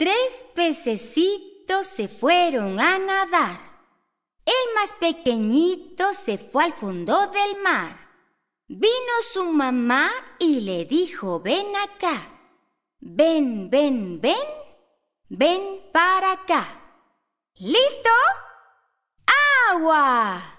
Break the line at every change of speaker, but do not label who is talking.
Tres pececitos se fueron a nadar. El más pequeñito se fue al fondo del mar. Vino su mamá y le dijo, ven acá. Ven, ven, ven. Ven para acá. ¿Listo?
¡Agua!